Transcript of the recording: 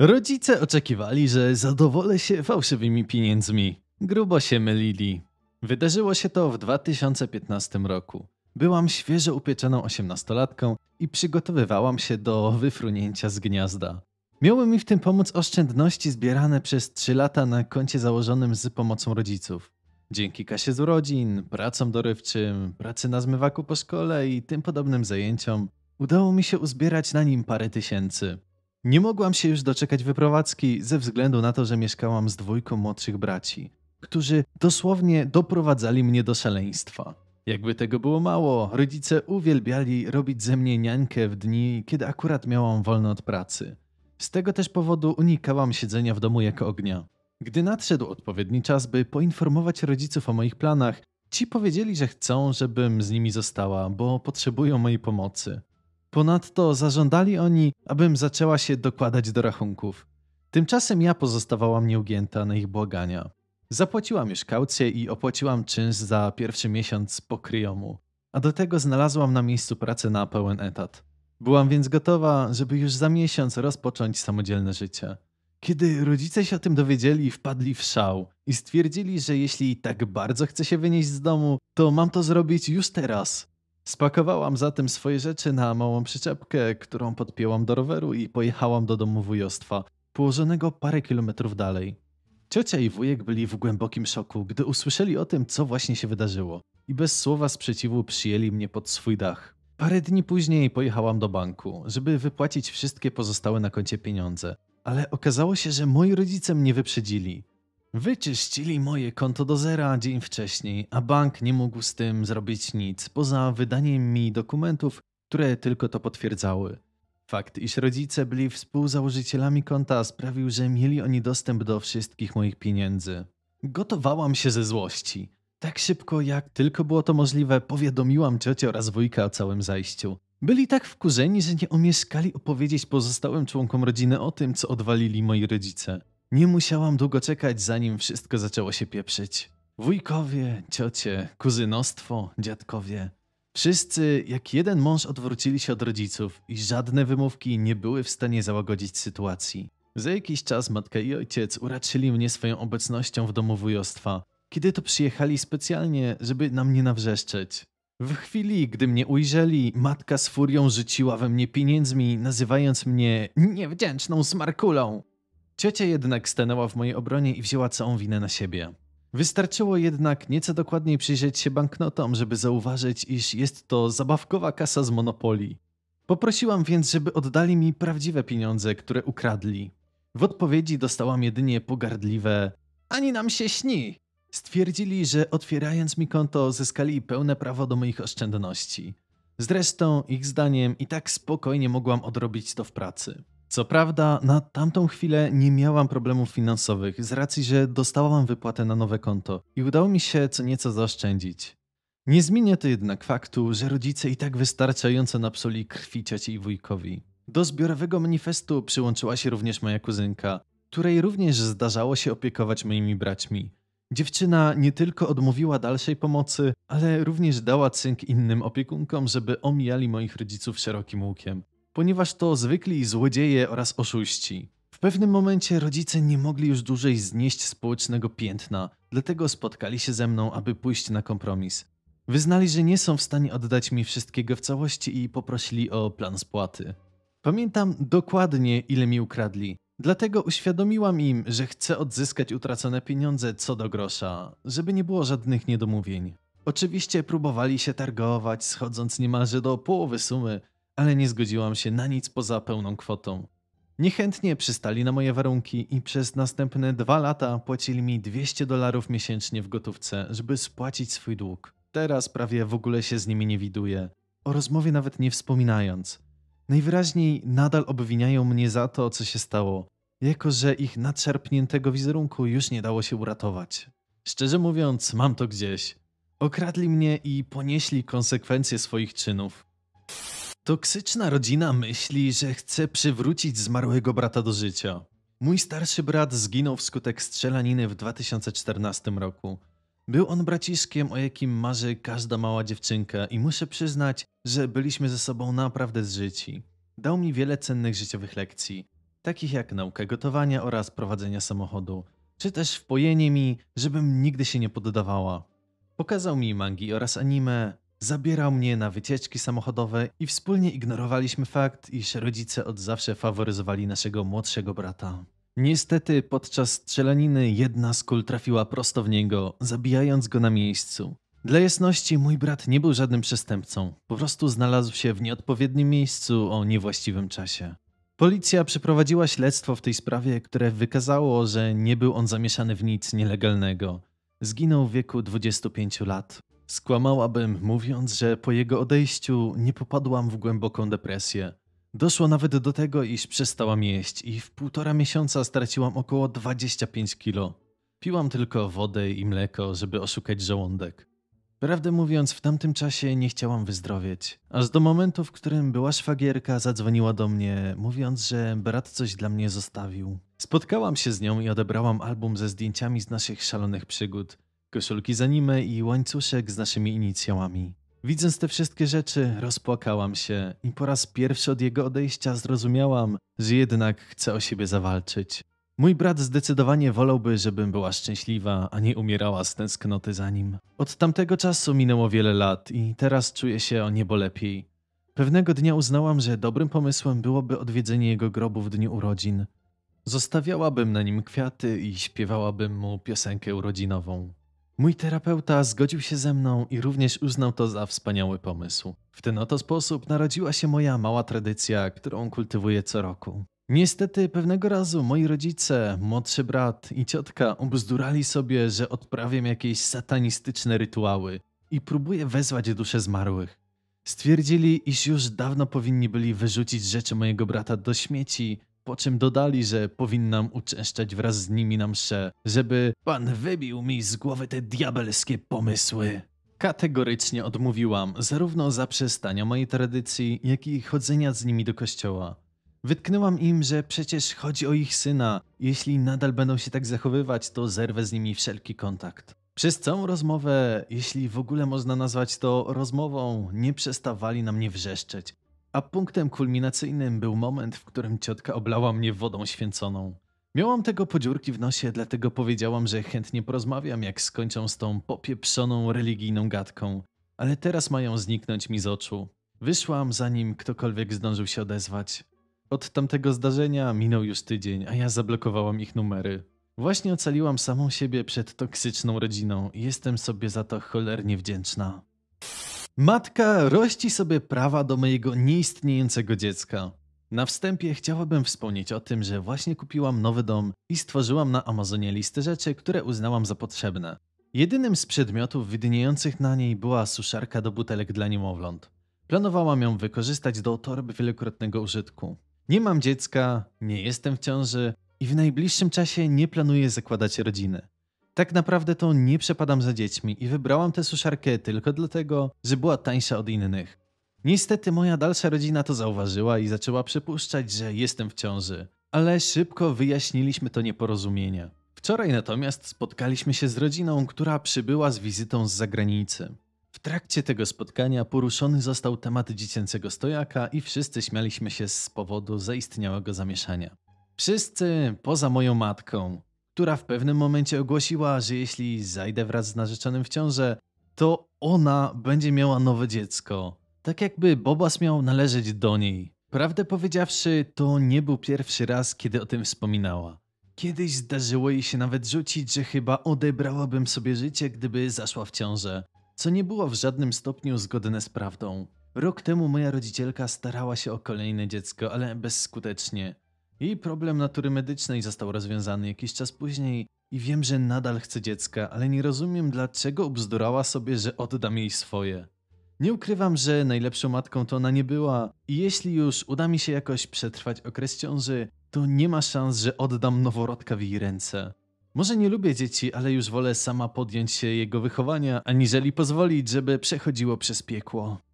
Rodzice oczekiwali, że zadowolę się fałszywymi pieniędzmi. Grubo się mylili. Wydarzyło się to w 2015 roku. Byłam świeżo upieczoną osiemnastolatką i przygotowywałam się do wyfrunięcia z gniazda. Miały mi w tym pomóc oszczędności zbierane przez 3 lata na koncie założonym z pomocą rodziców. Dzięki kasie z urodzin, pracom dorywczym, pracy na zmywaku po szkole i tym podobnym zajęciom udało mi się uzbierać na nim parę tysięcy. Nie mogłam się już doczekać wyprowadzki ze względu na to, że mieszkałam z dwójką młodszych braci, którzy dosłownie doprowadzali mnie do szaleństwa. Jakby tego było mało, rodzice uwielbiali robić ze mnie niańkę w dni, kiedy akurat miałam wolno od pracy. Z tego też powodu unikałam siedzenia w domu jako ognia. Gdy nadszedł odpowiedni czas, by poinformować rodziców o moich planach, ci powiedzieli, że chcą, żebym z nimi została, bo potrzebują mojej pomocy. Ponadto zażądali oni, abym zaczęła się dokładać do rachunków. Tymczasem ja pozostawałam nieugięta na ich błagania. Zapłaciłam już kaucję i opłaciłam czynsz za pierwszy miesiąc po kryjomu, a do tego znalazłam na miejscu pracy na pełen etat. Byłam więc gotowa, żeby już za miesiąc rozpocząć samodzielne życie. Kiedy rodzice się o tym dowiedzieli, wpadli w szał i stwierdzili, że jeśli tak bardzo chcę się wynieść z domu, to mam to zrobić już teraz. Spakowałam zatem swoje rzeczy na małą przyczepkę, którą podpięłam do roweru i pojechałam do domu wujostwa, położonego parę kilometrów dalej. Ciocia i wujek byli w głębokim szoku, gdy usłyszeli o tym, co właśnie się wydarzyło i bez słowa sprzeciwu przyjęli mnie pod swój dach. Parę dni później pojechałam do banku, żeby wypłacić wszystkie pozostałe na koncie pieniądze, ale okazało się, że moi rodzice mnie wyprzedzili. Wyczyścili moje konto do zera dzień wcześniej, a bank nie mógł z tym zrobić nic poza wydaniem mi dokumentów, które tylko to potwierdzały. Fakt, iż rodzice byli współzałożycielami konta, sprawił, że mieli oni dostęp do wszystkich moich pieniędzy. Gotowałam się ze złości. Tak szybko jak tylko było to możliwe, powiadomiłam ciocię oraz wujka o całym zajściu. Byli tak wkurzeni, że nie omieszkali opowiedzieć pozostałym członkom rodziny o tym, co odwalili moi rodzice. Nie musiałam długo czekać, zanim wszystko zaczęło się pieprzyć. Wujkowie, ciocie, kuzynostwo, dziadkowie. Wszyscy jak jeden mąż odwrócili się od rodziców i żadne wymówki nie były w stanie załagodzić sytuacji. Za jakiś czas matka i ojciec uraczyli mnie swoją obecnością w domu wujostwa, kiedy to przyjechali specjalnie, żeby na mnie nawrzeszczeć. W chwili, gdy mnie ujrzeli, matka z furią rzuciła we mnie pieniędzmi, nazywając mnie niewdzięczną smarkulą. Ciocia jednak stanęła w mojej obronie i wzięła całą winę na siebie. Wystarczyło jednak nieco dokładniej przyjrzeć się banknotom, żeby zauważyć, iż jest to zabawkowa kasa z Monopolii. Poprosiłam więc, żeby oddali mi prawdziwe pieniądze, które ukradli. W odpowiedzi dostałam jedynie pogardliwe ani nam się śni. Stwierdzili, że otwierając mi konto zyskali pełne prawo do moich oszczędności. Zresztą, ich zdaniem, i tak spokojnie mogłam odrobić to w pracy. Co prawda, na tamtą chwilę nie miałam problemów finansowych, z racji, że dostałam wypłatę na nowe konto i udało mi się co nieco zaoszczędzić. Nie zmienia to jednak faktu, że rodzice i tak wystarczająco napsuli krwi cioci i wujkowi. Do zbiorowego manifestu przyłączyła się również moja kuzynka, której również zdarzało się opiekować moimi braćmi. Dziewczyna nie tylko odmówiła dalszej pomocy, ale również dała cynk innym opiekunkom, żeby omijali moich rodziców szerokim łukiem ponieważ to zwykli złodzieje oraz oszuści. W pewnym momencie rodzice nie mogli już dłużej znieść społecznego piętna, dlatego spotkali się ze mną, aby pójść na kompromis. Wyznali, że nie są w stanie oddać mi wszystkiego w całości i poprosili o plan spłaty. Pamiętam dokładnie, ile mi ukradli. Dlatego uświadomiłam im, że chcę odzyskać utracone pieniądze co do grosza, żeby nie było żadnych niedomówień. Oczywiście próbowali się targować, schodząc niemalże do połowy sumy, ale nie zgodziłam się na nic poza pełną kwotą. Niechętnie przystali na moje warunki i przez następne dwa lata płacili mi 200 dolarów miesięcznie w gotówce, żeby spłacić swój dług. Teraz prawie w ogóle się z nimi nie widuję, o rozmowie nawet nie wspominając. Najwyraźniej nadal obwiniają mnie za to, co się stało, jako że ich nadszarpniętego wizerunku już nie dało się uratować. Szczerze mówiąc, mam to gdzieś. Okradli mnie i ponieśli konsekwencje swoich czynów. Toksyczna rodzina myśli, że chce przywrócić zmarłego brata do życia. Mój starszy brat zginął wskutek strzelaniny w 2014 roku. Był on braciszkiem, o jakim marzy każda mała dziewczynka i muszę przyznać, że byliśmy ze sobą naprawdę zżyci. Dał mi wiele cennych życiowych lekcji, takich jak nauka gotowania oraz prowadzenia samochodu, czy też wpojenie mi, żebym nigdy się nie poddawała. Pokazał mi mangi oraz anime, Zabierał mnie na wycieczki samochodowe i wspólnie ignorowaliśmy fakt, iż rodzice od zawsze faworyzowali naszego młodszego brata. Niestety podczas strzelaniny jedna z kul trafiła prosto w niego, zabijając go na miejscu. Dla jasności, mój brat nie był żadnym przestępcą. Po prostu znalazł się w nieodpowiednim miejscu o niewłaściwym czasie. Policja przeprowadziła śledztwo w tej sprawie, które wykazało, że nie był on zamieszany w nic nielegalnego. Zginął w wieku 25 lat, Skłamałabym, mówiąc, że po jego odejściu nie popadłam w głęboką depresję. Doszło nawet do tego, iż przestałam jeść i w półtora miesiąca straciłam około 25 kilo. Piłam tylko wodę i mleko, żeby oszukać żołądek. Prawdę mówiąc, w tamtym czasie nie chciałam wyzdrowieć. Aż do momentu, w którym była szwagierka, zadzwoniła do mnie, mówiąc, że brat coś dla mnie zostawił. Spotkałam się z nią i odebrałam album ze zdjęciami z naszych szalonych przygód koszulki z anime i łańcuszek z naszymi inicjałami. Widząc te wszystkie rzeczy, rozpłakałam się i po raz pierwszy od jego odejścia zrozumiałam, że jednak chcę o siebie zawalczyć. Mój brat zdecydowanie wolałby, żebym była szczęśliwa, a nie umierała z tęsknoty za nim. Od tamtego czasu minęło wiele lat i teraz czuję się o niebo lepiej. Pewnego dnia uznałam, że dobrym pomysłem byłoby odwiedzenie jego grobu w dniu urodzin. Zostawiałabym na nim kwiaty i śpiewałabym mu piosenkę urodzinową. Mój terapeuta zgodził się ze mną i również uznał to za wspaniały pomysł. W ten oto sposób narodziła się moja mała tradycja, którą kultywuję co roku. Niestety pewnego razu moi rodzice, młodszy brat i ciotka obzdurali sobie, że odprawiam jakieś satanistyczne rytuały i próbuję wezwać dusze zmarłych. Stwierdzili, iż już dawno powinni byli wyrzucić rzeczy mojego brata do śmieci, po czym dodali, że powinnam uczęszczać wraz z nimi na mszę, żeby pan wybił mi z głowy te diabelskie pomysły. Kategorycznie odmówiłam zarówno zaprzestania mojej tradycji, jak i chodzenia z nimi do kościoła. Wytknęłam im, że przecież chodzi o ich syna. Jeśli nadal będą się tak zachowywać, to zerwę z nimi wszelki kontakt. Przez całą rozmowę, jeśli w ogóle można nazwać to rozmową, nie przestawali na mnie wrzeszczeć a punktem kulminacyjnym był moment, w którym ciotka oblała mnie wodą święconą. Miałam tego podziurki w nosie, dlatego powiedziałam, że chętnie porozmawiam, jak skończą z tą popieprzoną religijną gadką, ale teraz mają zniknąć mi z oczu. Wyszłam, zanim ktokolwiek zdążył się odezwać. Od tamtego zdarzenia minął już tydzień, a ja zablokowałam ich numery. Właśnie ocaliłam samą siebie przed toksyczną rodziną i jestem sobie za to cholernie wdzięczna. Matka rości sobie prawa do mojego nieistniejącego dziecka. Na wstępie chciałabym wspomnieć o tym, że właśnie kupiłam nowy dom i stworzyłam na Amazonie listę rzeczy, które uznałam za potrzebne. Jedynym z przedmiotów widniejących na niej była suszarka do butelek dla niemowląt. Planowałam ją wykorzystać do torby wielokrotnego użytku. Nie mam dziecka, nie jestem w ciąży i w najbliższym czasie nie planuję zakładać rodziny. Tak naprawdę to nie przepadam za dziećmi i wybrałam tę suszarkę tylko dlatego, że była tańsza od innych. Niestety moja dalsza rodzina to zauważyła i zaczęła przypuszczać, że jestem w ciąży. Ale szybko wyjaśniliśmy to nieporozumienie. Wczoraj natomiast spotkaliśmy się z rodziną, która przybyła z wizytą z zagranicy. W trakcie tego spotkania poruszony został temat dziecięcego stojaka i wszyscy śmialiśmy się z powodu zaistniałego zamieszania. Wszyscy poza moją matką, która w pewnym momencie ogłosiła, że jeśli zajdę wraz z narzeczonym w ciążę, to ona będzie miała nowe dziecko. Tak jakby Bobas miał należeć do niej. Prawdę powiedziawszy, to nie był pierwszy raz, kiedy o tym wspominała. Kiedyś zdarzyło jej się nawet rzucić, że chyba odebrałabym sobie życie, gdyby zaszła w ciążę, co nie było w żadnym stopniu zgodne z prawdą. Rok temu moja rodzicielka starała się o kolejne dziecko, ale bezskutecznie. Jej problem natury medycznej został rozwiązany jakiś czas później i wiem, że nadal chce dziecka, ale nie rozumiem dlaczego obzdurała sobie, że oddam jej swoje. Nie ukrywam, że najlepszą matką to ona nie była i jeśli już uda mi się jakoś przetrwać okres ciąży, to nie ma szans, że oddam noworodka w jej ręce. Może nie lubię dzieci, ale już wolę sama podjąć się jego wychowania, aniżeli pozwolić, żeby przechodziło przez piekło.